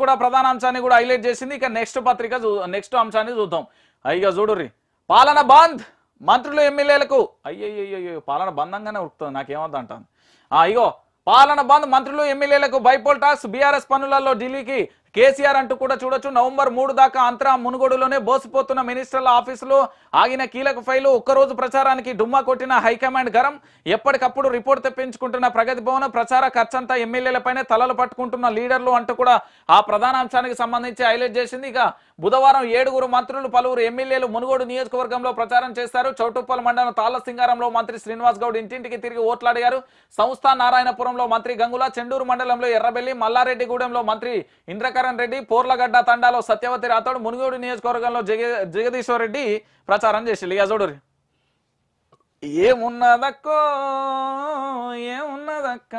కూడా ప్రధాన అంశాన్ని కూడా హైలైట్ చేసింది ఇక నెక్స్ట్ పత్రిక నెక్స్ట్ అంశాన్ని చూద్దాం అయ్యా చూడుర్రి పాలన బంద్ మంత్రులు ఎమ్మెల్యేలకు అయ్యో పాలన బంధంగానే ఉంటుంది నాకేమద్దు అంటాను ఇగో పాలన బంద్ మంత్రులు ఎమ్మెల్యేలకు బైపోల్ టాక్స్ బీఆర్ఎస్ పనులలో ఢిల్లీకి కేసీఆర్ అంటూ కూడా చూడొచ్చు నవంబర్ మూడు దాకా అంతరా మునుగోడులోనే బోసిపోతున్న మినిస్టర్ల ఆఫీసులు ఆగిన కీలక ఫైలు ఒక్కరోజు ప్రచారానికి డుమ్మా కొట్టిన హైకమాండ్ గరం ఎప్పటికప్పుడు రిపోర్ట్ తెప్పించుకుంటున్న ప్రగతి భవన ప్రచార ఖర్చంతా ఎమ్మెల్యేలపైనే తలలు పట్టుకుంటున్న లీడర్లు అంటూ కూడా ఆ ప్రధానాంశానికి సంబంధించి హైలైట్ చేసింది ఇక బుధవారం ఏడుగురు మంత్రులు పలువురు ఎమ్మెల్యేలు మునుగోడు నియోజకవర్గంలో ప్రచారం చేస్తారు చౌటుప్పల్ మండలం సింగారంలో మంత్రి శ్రీనివాస్ గౌడ్ ఇంటింటికి తిరిగి ఓట్లాడారు సంస్థ నారాయణపురంలో మంత్రి గంగుల చెండూరు మండలంలో ఎర్రబెల్లి మల్లారెడ్డిగూడెంలో మంత్రి ఇంద్రకర్ ప్రభాకరన్ రెడ్డి పోర్లగడ్డ తండాలో సత్యవతి రాథోడ్ మునుగోడు నియోజకవర్గంలో జగ జగదీశ్వర్ రెడ్డి ప్రచారం చేసిండు ఇక చూడు ఏమున్నదక్కో ఏమున్నదక్క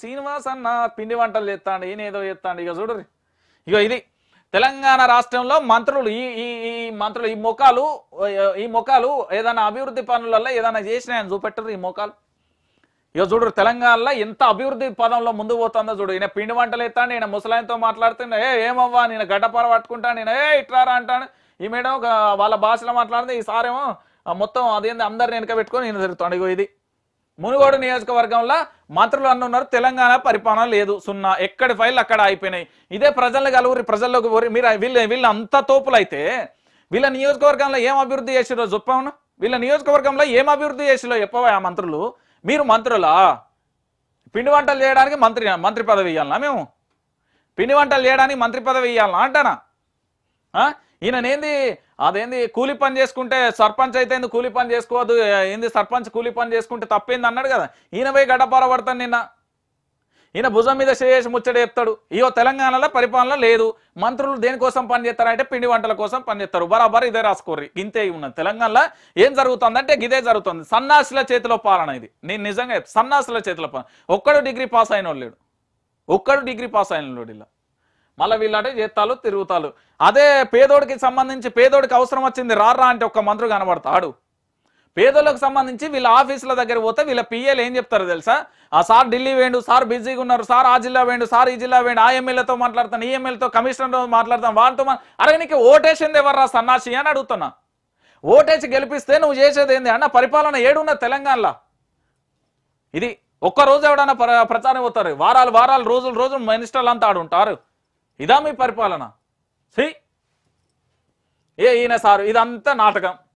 శ్రీనివాస్ అన్న పిండి వంటలు చేస్తాడు ఈయనేదో చేస్తాడు ఇక చూడరు ఇక ఇది తెలంగాణ రాష్ట్రంలో మంత్రులు ఈ ఈ మంత్రులు ఈ మొఖాలు ఈ మొఖాలు ఏదైనా అభివృద్ధి పనులలో ఏదైనా చేసినాయని చూపెట్టరు ఈ మొఖాలు ఇక చూడు తెలంగాణలో ఎంత అభివృద్ధి పదంలో ముందు పోతుందో చూడు ఈయన పిండి వంటలు ఎత్తాను ఈయన ముసలాయంతో మాట్లాడుతున్నా ఏ ఏమవ్వా నేను గడ్డపార పట్టుకుంటాను నేను ఏ ఇట్లారా అంటాను ఈ మేడం వాళ్ళ భాషలో మాట్లాడితే సారేమో మొత్తం అదేంది అందరిని వెనక పెట్టుకొని నేను జరుగుతాను ఇగో ఇది మునుగోడు నియోజకవర్గంలో మంత్రులు అన్నున్నారు తెలంగాణ పరిపాలన లేదు సున్నా ఎక్కడి ఫైల్ అక్కడ అయిపోయినాయి ఇదే ప్రజలు కలుగురి ప్రజల్లోకి పోరి మీరు వీళ్ళు వీళ్ళు అంత తోపులైతే వీళ్ళ నియోజకవర్గంలో ఏం అభివృద్ధి చేసిరో చెప్పాను వీళ్ళ నియోజకవర్గంలో ఏం అభివృద్ధి చేసిరో చెప్పవా ఆ మంత్రులు మీరు మంత్రులా పిండి వంటలు చేయడానికి మంత్రి మంత్రి పదవి ఇవ్వాలనా మేము పిండి వంటలు చేయడానికి మంత్రి పదవి ఇవ్వాలనా అంటానా ఈయననేంది అదేంది కూలి పని చేసుకుంటే సర్పంచ్ అయితే కూలి పని చేసుకోవద్దు ఏంది సర్పంచ్ కూలి పని చేసుకుంటే తప్పేంది అన్నాడు కదా ఈయన పోయి గడ్డపార పడతాను నిన్న ఈయన భుజం మీద శ్రేయస్ ముచ్చడి చెప్తాడు ఇయో తెలంగాణలో పరిపాలన లేదు మంత్రులు దేనికోసం పనిచేస్తారంటే పిండి వంటల కోసం పనిచేస్తారు బరాబర్ ఇదే రాసుకోర్రి ఇంతే ఉన్నది తెలంగాణలో ఏం జరుగుతుందంటే ఇదే జరుగుతుంది సన్నాసుల చేతిలో పాలన ఇది నేను నిజంగా సన్నాసుల చేతిలో పాలన ఒక్కడు డిగ్రీ పాస్ అయిన లేడు ఒక్కడు డిగ్రీ పాస్ అయిన వాడు ఇలా మళ్ళీ వీళ్ళంటే చేస్తాలు తిరుగుతాలు అదే పేదోడికి సంబంధించి పేదోడికి అవసరం వచ్చింది రారా అంటే ఒక్క మంత్రులు కనబడతాడు పేదలకు సంబంధించి వీళ్ళ ఆఫీసుల దగ్గర పోతే వీళ్ళ పిఎల్ ఏం చెప్తారు తెలుసా ఆ సార్ ఢిల్లీ వేయండు సార్ బిజీగా ఉన్నారు సార్ ఆ జిల్లా వేయండు సార్ ఈ జిల్లా వేండు ఆ ఎమ్మెల్యేతో మాట్లాడతాను ఈ ఎమ్మెల్యేతో కమిషనర్తో మాట్లాడతాను వాళ్ళతో అరే నీకు ఓటేసింది ఎవరు సన్నాసి అని అడుగుతున్నా ఓటేసి గెలిపిస్తే నువ్వు చేసేది ఏంది అన్న పరిపాలన ఏడున్న తెలంగాణలో ఇది ఒక్కరోజు ఎవడన్నా ప్రచారం అవుతారు వారాలు వారాలు రోజులు రోజులు మినిస్టర్లు అంతా ఆడుంటారు ఇదా మీ పరిపాలన సి ఏ ఈయన సారు ఇదంతా నాటకం